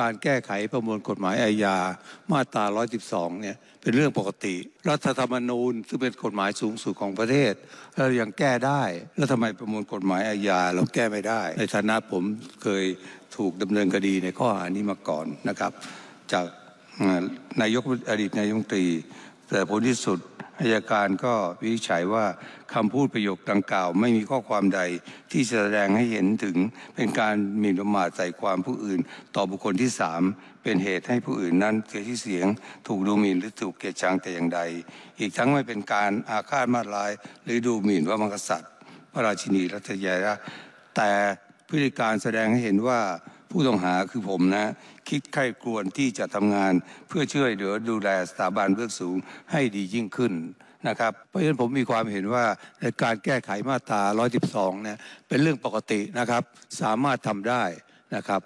การแก้ไขประมวลกฎหมายอาญา มาตรา 112 เนี่ยเป็นเรื่องปกติ รัฐธรรมนูญซึ่งเป็นกฎหมายสูงสุดของประเทศเรายังแก้ได้แล้วทำไมประมวลกฎหมายอาญา เราแก้ไม่ได้ในฐานะผมเคยถูกดำเนินคดีในข้อหานี้มาก่อนนะครับจากนายกอดีตนายกรัฐมนตรีแต่ผลที่สุดอายการก็วินิจฉัยว่าคำพูดประโยคดังกล่าว ไม่มีข้อความใดที่แสดงให้เห็นถึงเป็นการหมิ่นประมาทใส่ความผู้อื่น ต่อบุคคลที่สามเป็นเหตุให้ผู้อื่นนั้นเสียที่เสียง ถูกดูหมิ่น หรือถูกเกลียดชังแต่อย่างใด อีกทั้งไม่เป็นการอาฆาตมาร้ายหรือดูหมิ่นว่ามังกษัตริย์พระราชินีรัชยาแต่พฤติการแสดงให้เห็นว่าผู้ต้องหาคือผมนะ คิดไข้กรวนที่จะทำงานเพื่อช่วยเหลือดูแลสถาบันเบื้องสูงให้ดียิ่งขึ้นนะครับเพราะฉะนั้นผมมีความเห็นว่าในการแก้ไขมาตรา 112 เนี่ยเป็นเรื่องปกตินะครับ สามารถทำได้นะครับ